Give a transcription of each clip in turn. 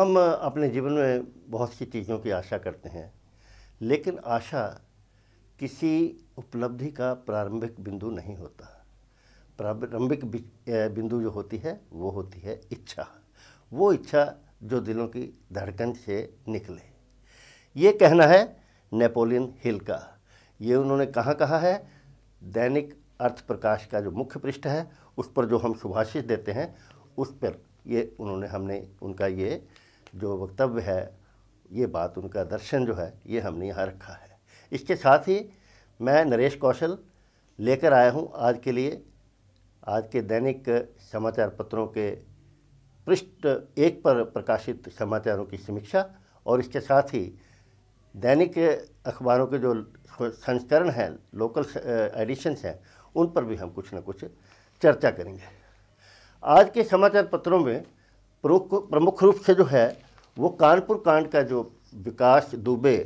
हम अपने जीवन में बहुत सी चीज़ों की आशा करते हैं लेकिन आशा किसी उपलब्धि का प्रारंभिक बिंदु नहीं होता प्रारंभिक बिंदु जो होती है वो होती है इच्छा वो इच्छा जो दिलों की धड़कन से निकले ये कहना है नेपोलियन हिल का ये उन्होंने कहाँ कहा है दैनिक अर्थ प्रकाश का जो मुख्य पृष्ठ है उस पर जो हम सुभाषित देते हैं उस पर ये उन्होंने हमने उनका ये जो वक्तव्य है ये बात उनका दर्शन जो है ये हमने यहाँ रखा है इसके साथ ही मैं नरेश कौशल लेकर आया हूँ आज के लिए आज के दैनिक समाचार पत्रों के पृष्ठ एक पर प्रकाशित समाचारों की समीक्षा और इसके साथ ही दैनिक अखबारों के जो संस्करण हैं लोकल एडिशंस हैं उन पर भी हम कुछ ना कुछ चर्चा करेंगे आज के समाचार पत्रों में प्रमुख प्रमुख रूप से जो है वो कानपुर कांड का जो विकास दुबे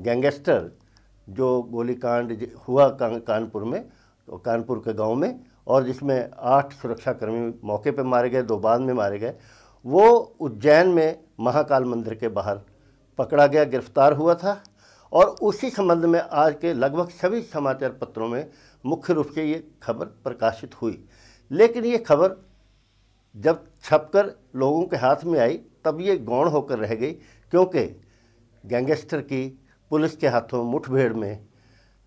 गैंगस्टर जो गोलीकांड हुआ कान, कानपुर में कानपुर के गांव में और जिसमें आठ सुरक्षाकर्मी मौके पर मारे गए दो बाद में मारे गए वो उज्जैन में महाकाल मंदिर के बाहर पकड़ा गया गिरफ्तार हुआ था और उसी संबंध में आज के लगभग सभी समाचार पत्रों में मुख्य रूप से ये खबर प्रकाशित हुई लेकिन ये खबर जब छपकर लोगों के हाथ में आई तब ये गौण होकर रह गई क्योंकि गैंगस्टर की पुलिस के हाथों मुठभेड़ में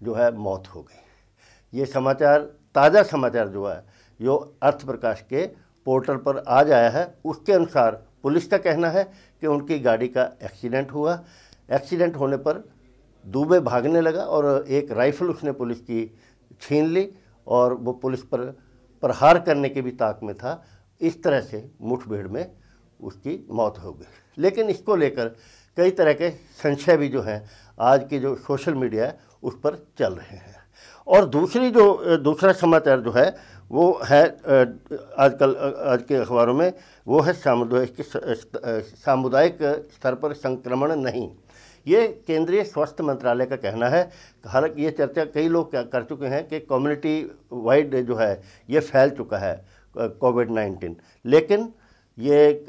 जो है मौत हो गई ये समाचार ताज़ा समाचार जो है जो अर्थ प्रकाश के पोर्टल पर आ जाया है उसके अनुसार पुलिस का कहना है कि उनकी गाड़ी का एक्सीडेंट हुआ एक्सीडेंट होने पर दुबे भागने लगा और एक राइफल उसने पुलिस की छीन ली और वो पुलिस पर प्रहार करने के भी ताक में था इस तरह से मुठभेड़ में उसकी मौत हो गई लेकिन इसको लेकर कई तरह के संशय भी जो हैं आज के जो सोशल मीडिया है उस पर चल रहे हैं और दूसरी जो दूसरा समाचार जो है वो है आजकल आज के अखबारों में वो है सामुदायिक सामुदायिक स्तर पर संक्रमण नहीं ये केंद्रीय स्वास्थ्य मंत्रालय का कहना है हालांकि ये चर्चा कई लोग कर चुके हैं कि कम्युनिटी वाइड जो है ये फैल चुका है कोविड नाइन्टीन लेकिन ये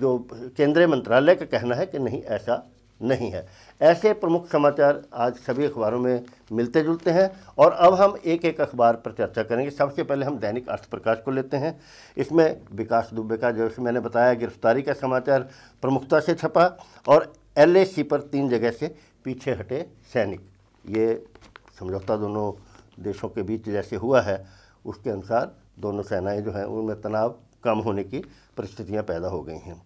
जो केंद्रीय मंत्रालय का कहना है कि नहीं ऐसा नहीं है ऐसे प्रमुख समाचार आज सभी अखबारों में मिलते जुलते हैं और अब हम एक एक अखबार पर चर्चा करेंगे सबसे पहले हम दैनिक अर्थ प्रकाश को लेते हैं इसमें विकास दुबे का जैसे मैंने बताया गिरफ्तारी का समाचार प्रमुखता से छपा और एल पर तीन जगह से पीछे हटे सैनिक ये समझौता दोनों देशों के बीच जैसे हुआ है उसके अनुसार दोनों सेनाएं जो हैं उनमें तनाव कम होने की परिस्थितियाँ पैदा हो गई हैं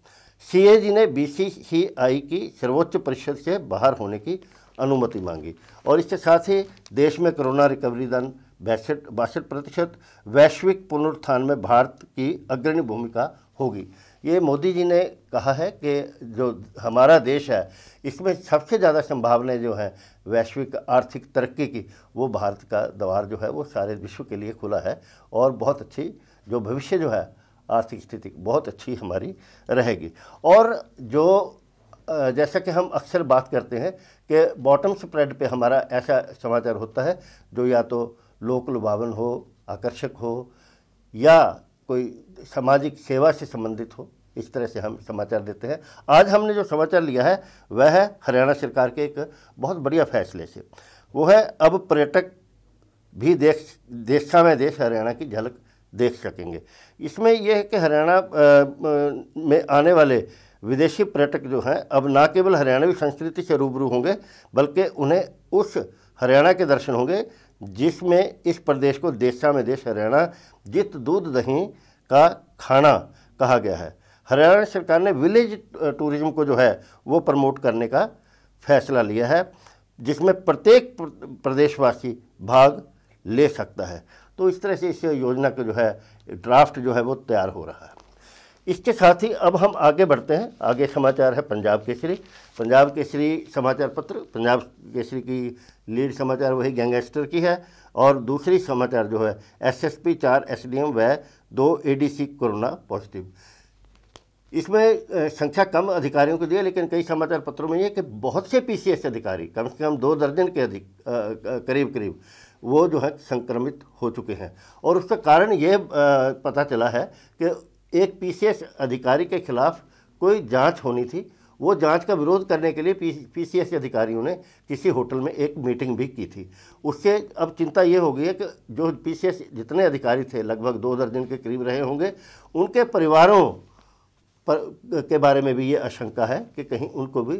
सीएजी ने बीसीसीआई की सर्वोच्च परिषद से बाहर होने की अनुमति मांगी और इसके साथ ही देश में कोरोना रिकवरी दर बैसठ बासठ प्रतिशत वैश्विक पुनरुत्थान में भारत की अग्रणी भूमिका होगी ये मोदी जी ने कहा है कि जो हमारा देश है इसमें सबसे ज़्यादा संभावनाएं जो हैं वैश्विक आर्थिक तरक्की की वो भारत का द्वार जो है वो सारे विश्व के लिए खुला है और बहुत अच्छी जो भविष्य जो है आर्थिक स्थिति बहुत अच्छी हमारी रहेगी और जो जैसा कि हम अक्सर बात करते हैं कि बॉटम स्प्रेड पे हमारा ऐसा समाचार होता है जो या तो लोक लुभावन हो आकर्षक हो या कोई सामाजिक सेवा से संबंधित हो इस तरह से हम समाचार देते हैं आज हमने जो समाचार लिया है वह है हरियाणा सरकार के एक बहुत बढ़िया फैसले से वो है अब पर्यटक भी देश देशा में देश हरियाणा की झलक देख सकेंगे इसमें यह है कि हरियाणा में आने वाले विदेशी पर्यटक जो हैं अब ना केवल हरियाणवी संस्कृति से रूबरू होंगे बल्कि उन्हें उस हरियाणा के दर्शन होंगे जिसमें इस प्रदेश को देशा में देश हरियाणा जित दूध दही का खाना कहा गया है हरियाणा सरकार ने विलेज टूरिज्म को जो है वो प्रमोट करने का फैसला लिया है जिसमें प्रत्येक प्रदेशवासी भाग ले सकता है तो इस तरह से इस योजना का जो है ड्राफ्ट जो है वो तैयार हो रहा है इसके साथ ही अब हम आगे बढ़ते हैं आगे समाचार है पंजाब केसरी पंजाब केसरी समाचार पत्र पंजाब केसरी की लीड समाचार वही गैंगस्टर की है और दूसरी समाचार जो है एसएसपी चार एसडीएम व दो एडीसी कोरोना पॉजिटिव इसमें संख्या कम अधिकारियों को दी है लेकिन कई समाचार पत्रों में ये कि बहुत से पीसीएस अधिकारी कम से कम दो दर्जन के अधिक करीब करीब वो जो है संक्रमित हो चुके हैं और उसका कारण ये पता चला है कि एक पीसीएस अधिकारी के खिलाफ कोई जांच होनी थी वो जांच का विरोध करने के लिए पीसीएस अधिकारियों ने किसी होटल में एक मीटिंग भी की थी उससे अब चिंता ये हो गई है कि जो पीसीएस जितने अधिकारी थे लगभग दो दर्जन के करीब रहे होंगे उनके परिवारों पर के बारे में भी ये आशंका है कि कहीं उनको भी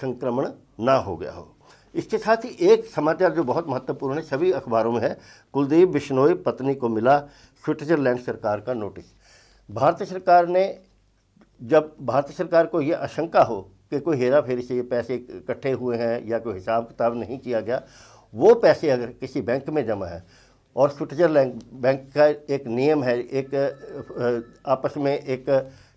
संक्रमण ना हो गया हो इसके साथ ही एक समाचार जो बहुत महत्वपूर्ण है सभी अखबारों में है कुलदीप बिश्नोई पत्नी को मिला स्विट्जरलैंड सरकार का नोटिस भारत सरकार ने जब भारत सरकार को यह आशंका हो कि कोई हेरा फेरी से ये पैसे इकट्ठे हुए हैं या कोई हिसाब किताब नहीं किया गया वो पैसे अगर किसी बैंक में जमा है और स्विट्जरलैंड बैंक का एक नियम है एक आपस में एक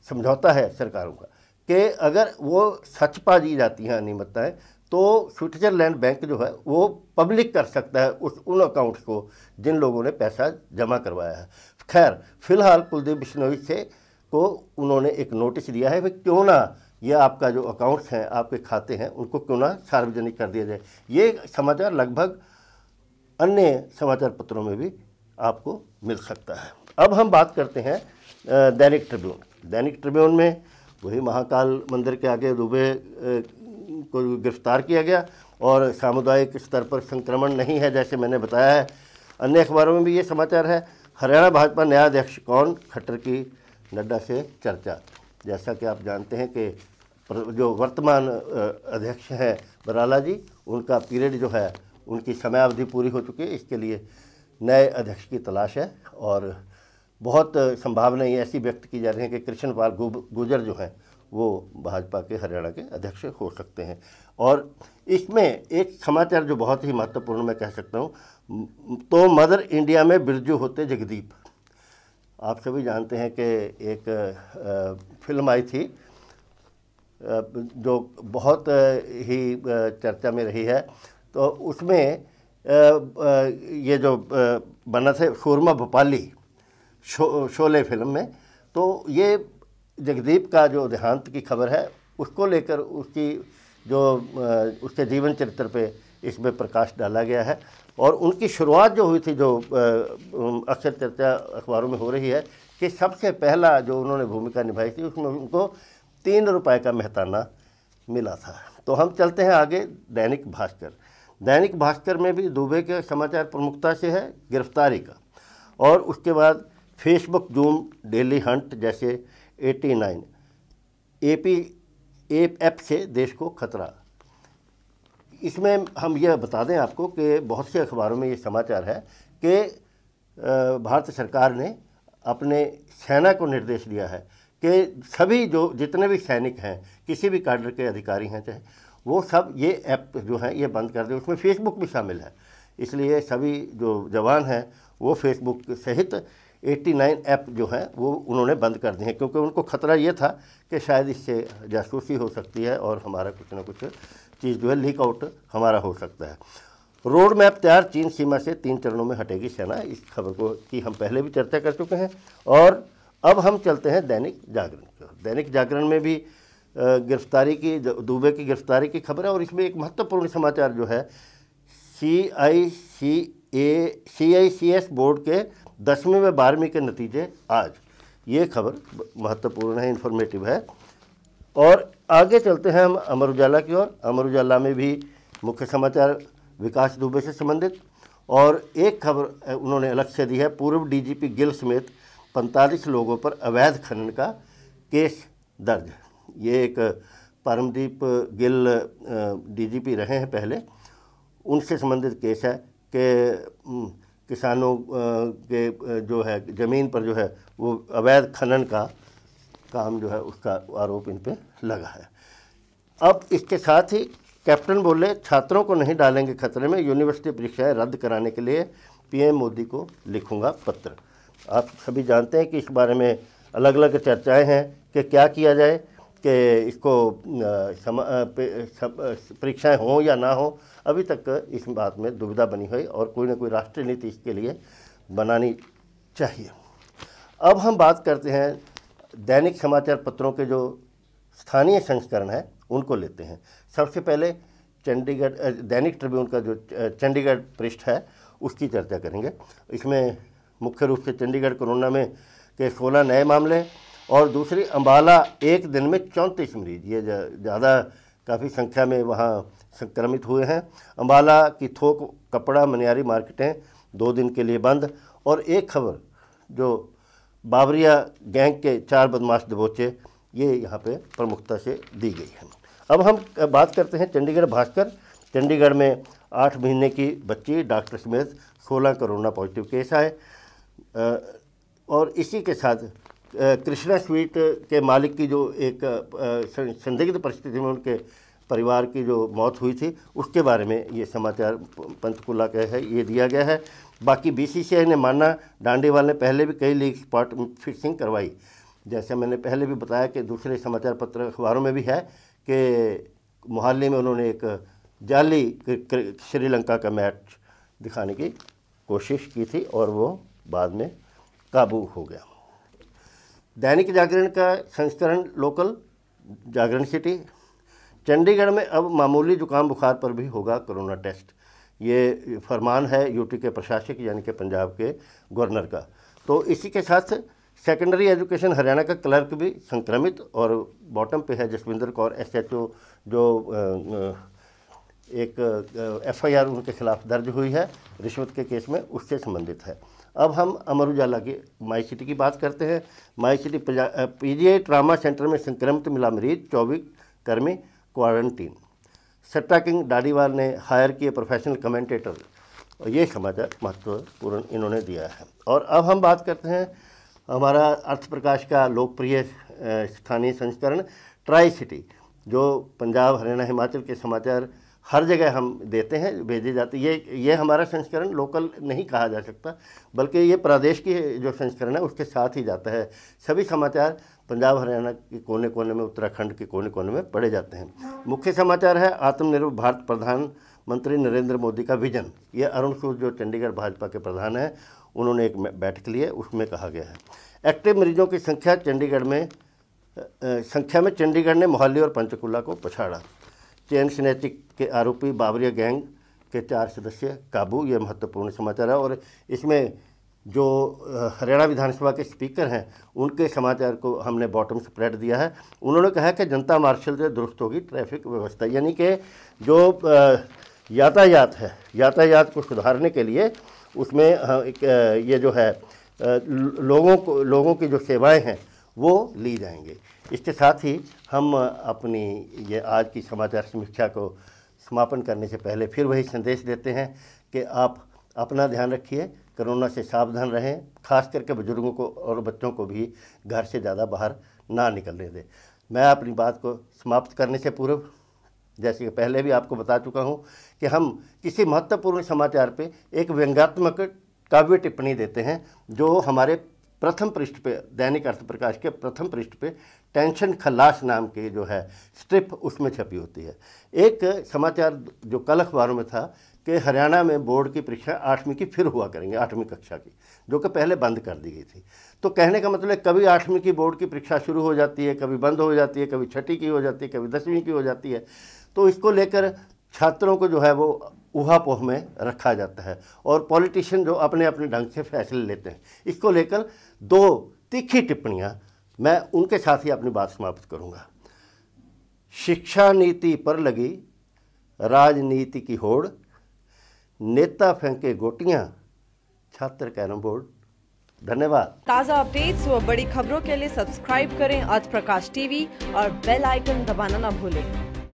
समझौता है सरकारों का कि अगर वो सच पा दी जाती हैं अनियमितताएँ तो स्विट्जरलैंड बैंक जो है वो पब्लिक कर सकता है उस उन अकाउंट्स को जिन लोगों ने पैसा जमा करवाया है खैर फिलहाल कुलदीप बिश्नोई से को उन्होंने एक नोटिस दिया है भाई क्यों ना ये आपका जो अकाउंट्स हैं आपके खाते हैं उनको क्यों ना सार्वजनिक कर दिया जाए ये समाचार लगभग अन्य समाचार पत्रों में भी आपको मिल सकता है अब हम बात करते हैं दैनिक ट्रिब्यून दैनिक ट्रिब्यून में वही महाकाल मंदिर के आगे दुबे को गिरफ्तार किया गया और सामुदायिक स्तर पर संक्रमण नहीं है जैसे मैंने बताया है अन्य अखबारों में भी ये समाचार है हरियाणा भाजपा नया अध्यक्ष कौन खट्टर की नड्डा से चर्चा जैसा कि आप जानते हैं कि जो वर्तमान अध्यक्ष हैं बराला जी उनका पीरियड जो है उनकी समयावधि पूरी हो चुकी है इसके लिए नए अध्यक्ष की तलाश है और बहुत संभावनाएं ऐसी व्यक्त की जा रही हैं कि कृष्णपाल गुजर जो हैं वो भाजपा के हरियाणा के अध्यक्ष हो सकते हैं और इसमें एक समाचार जो बहुत ही महत्वपूर्ण मैं कह सकता हूँ तो मदर इंडिया में बिरजू होते जगदीप आप सभी जानते हैं कि एक फिल्म आई थी जो बहुत ही चर्चा में रही है तो उसमें ये जो बना थे शोरमा भोपाली शो, शोले फिल्म में तो ये जगदीप का जो देहांत की खबर है उसको लेकर उसकी जो उसके जीवन चरित्र पे इसमें प्रकाश डाला गया है और उनकी शुरुआत जो हुई थी जो अक्सर चर्चा अखबारों में हो रही है कि सबसे पहला जो उन्होंने भूमिका निभाई थी उसमें उनको तीन रुपए का मेहताना मिला था तो हम चलते हैं आगे दैनिक भास्कर दैनिक भास्कर में भी दुबे के समाचार प्रमुखता से है गिरफ्तारी का और उसके बाद फेसबुक जूम डेली हंट जैसे एटी नाइन ए पी से देश को खतरा इसमें हम यह बता दें आपको कि बहुत से अखबारों में ये समाचार है कि भारत सरकार ने अपने सेना को निर्देश दिया है कि सभी जो जितने भी सैनिक हैं किसी भी कार्डर के अधिकारी हैं चाहे वो सब ये ऐप जो है ये बंद कर दें उसमें फेसबुक भी शामिल है इसलिए सभी जो जवान हैं वो फेसबुक सहित 89 ऐप जो हैं वो उन्होंने बंद कर दिए हैं क्योंकि उनको खतरा ये था कि शायद इससे जासूसी हो सकती है और हमारा कुछ ना कुछ चीज़ जो है लीक आउट हमारा हो सकता है रोड मैप तैयार चीन सीमा से तीन चरणों में हटेगी सेना इस खबर को की हम पहले भी चर्चा कर चुके हैं और अब हम चलते हैं दैनिक जागरण की ओर दैनिक जागरण में भी गिरफ्तारी की दुबे की गिरफ्तारी की खबर है और इसमें एक महत्वपूर्ण समाचार जो है सी आई सी ए सी आई सी एस बोर्ड के दसवीं व बारहवीं के नतीजे आज ये खबर महत्वपूर्ण है इन्फॉर्मेटिव है और आगे चलते हैं हम अमर उजाला की ओर अमर उजाला में भी मुख्य समाचार विकास दुबे से संबंधित और एक खबर उन्होंने अलग से दी है पूर्व डीजीपी गिल समेत पैंतालीस लोगों पर अवैध खनन का केस दर्ज ये एक परमदीप गिल डीजीपी रहे हैं पहले उनसे संबंधित केस है कि किसानों के जो है ज़मीन पर जो है वो अवैध खनन का काम जो है उसका आरोप इन पर लगा है अब इसके साथ ही कैप्टन बोले छात्रों को नहीं डालेंगे खतरे में यूनिवर्सिटी परीक्षाएं रद्द कराने के लिए पीएम मोदी को लिखूंगा पत्र आप सभी जानते हैं कि इस बारे में अलग अलग चर्चाएं हैं कि क्या किया जाए कि इसको परीक्षाएं हों या ना हो अभी तक इस बात में दुविधा बनी हुई और कोई ना कोई राष्ट्रीय नीति इसके लिए बनानी चाहिए अब हम बात करते हैं दैनिक समाचार पत्रों के जो स्थानीय संस्करण हैं उनको लेते हैं सबसे पहले चंडीगढ़ दैनिक ट्रिब्यून का जो चंडीगढ़ पृष्ठ है उसकी चर्चा करेंगे इसमें मुख्य रूप से चंडीगढ़ कोरोना में के सोलह नए मामले और दूसरी अम्बाला एक दिन में चौंतीस मरीज ये ज़्यादा काफ़ी संख्या में वहाँ संक्रमित हुए हैं अम्बाला की थोक कपड़ा मनियारी मार्केटें दो दिन के लिए बंद और एक खबर जो बाबरिया गैंग के चार बदमाश दबोचे ये यहाँ पे प्रमुखता से दी गई है अब हम बात करते हैं चंडीगढ़ भास्कर चंडीगढ़ में आठ महीने की बच्ची डॉक्टर समेत सोलह कोरोना पॉजिटिव केस आए और इसी के साथ कृष्णा स्वीट के मालिक की जो एक संदिग्ध परिस्थिति में उनके परिवार की जो मौत हुई थी उसके बारे में ये समाचार पंचकुला का है ये दिया गया है बाकी बीसीसीआई ने माना डांडेवाल ने पहले भी कई लीग स्पॉट फिक्सिंग करवाई जैसे मैंने पहले भी बताया कि दूसरे समाचार पत्र अखबारों में भी है कि मोहाली में उन्होंने एक जाली श्रीलंका का मैच दिखाने की कोशिश की थी और वो बाद में काबू हो गया दैनिक जागरण का संस्करण लोकल जागरण सिटी चंडीगढ़ में अब मामूली जुकाम बुखार पर भी होगा कोरोना टेस्ट ये फरमान है यूटी के प्रशासक यानी कि पंजाब के गवर्नर का तो इसी के साथ सेकेंडरी एजुकेशन हरियाणा का क्लर्क भी संक्रमित और बॉटम पे है जसविंदर कौर एस जो एक एफआईआर उनके खिलाफ दर्ज हुई है रिश्वत के केस में उससे संबंधित है अब हम अमर उजाला की माई सिटी की बात करते हैं my city PGI trauma centre में संक्रमित मिला मरीज चौबीस कर्मी क्वारंटीन सट्टा किंग डाडीवाल ने हायर किए प्रोफेशनल कमेंटेटर और ये समाचार महत्वपूर्ण इन्होंने दिया है और अब हम बात करते हैं हमारा अर्थ प्रकाश का लोकप्रिय स्थानीय संस्करण ट्राई सिटी जो पंजाब हरियाणा हिमाचल के समाचार हर जगह हम देते हैं भेजे जाते ये ये हमारा संस्करण लोकल नहीं कहा जा सकता बल्कि ये प्रदेश की जो संस्करण है उसके साथ ही जाता है सभी समाचार पंजाब हरियाणा के कोने कोने में उत्तराखंड के कोने कोने में पढ़े जाते हैं मुख्य समाचार है आत्मनिर्भर भारत प्रधानमंत्री नरेंद्र मोदी का विजन ये अरुण सूद जो चंडीगढ़ भाजपा के प्रधान हैं उन्होंने एक बैठक ली है उसमें कहा गया है एक्टिव मरीजों की संख्या चंडीगढ़ में संख्या में चंडीगढ़ ने मोहाली और पंचकुला को पछाड़ा चैन सिनेटिक के आरोपी बाबरिया गैंग के चार सदस्य काबू ये महत्वपूर्ण समाचार है और इसमें जो हरियाणा विधानसभा के स्पीकर हैं उनके समाचार को हमने बॉटम स्प्रेड दिया है उन्होंने कहा कि जनता मार्शल से दुरुस्त होगी ट्रैफिक व्यवस्था यानी कि जो यातायात है यातायात को सुधारने के लिए उसमें ये जो है लोगों को लोगों की जो सेवाएं हैं वो ली जाएंगे इसके साथ ही हम अपनी ये आज की समाचार समीक्षा को समापन करने से पहले फिर वही संदेश देते हैं कि आप अपना ध्यान रखिए कोरोना से सावधान रहें खास करके बुज़ुर्गों को और बच्चों को भी घर से ज़्यादा बाहर ना निकलने दें मैं अपनी बात को समाप्त करने से पूर्व जैसे कि पहले भी आपको बता चुका हूँ कि हम किसी महत्वपूर्ण समाचार पे एक व्यंग्यात्मक काव्य टिप्पणी देते हैं जो हमारे प्रथम पृष्ठ पे दैनिक अर्थ प्रकाश के प्रथम पृष्ठ पे टेंशन खलास नाम की जो है स्ट्रिप उसमें छपी होती है एक समाचार जो कल अखबारों में था कि हरियाणा में बोर्ड की परीक्षा आठवीं की फिर हुआ करेंगे आठवीं कक्षा की जो कि पहले बंद कर दी गई थी तो कहने का मतलब कभी आठवीं की बोर्ड की परीक्षा शुरू हो जाती है कभी बंद हो जाती है कभी छठी की हो जाती है कभी दसवीं की हो जाती है तो इसको लेकर छात्रों को जो है वो ऊहापोह में रखा जाता है और पॉलिटिशियन जो अपने अपने ढंग से फैसले लेते हैं इसको लेकर दो तीखी टिप्पणियाँ मैं उनके साथ ही अपनी बात समाप्त करूँगा शिक्षा नीति पर लगी राजनीति की होड़ नेता फेंके गोटियां छात्र कैरम बोर्ड धन्यवाद ताज़ा अपडेट्स व बड़ी खबरों के लिए सब्सक्राइब करें आज प्रकाश टीवी और बेल आइकन दबाना ना भूलें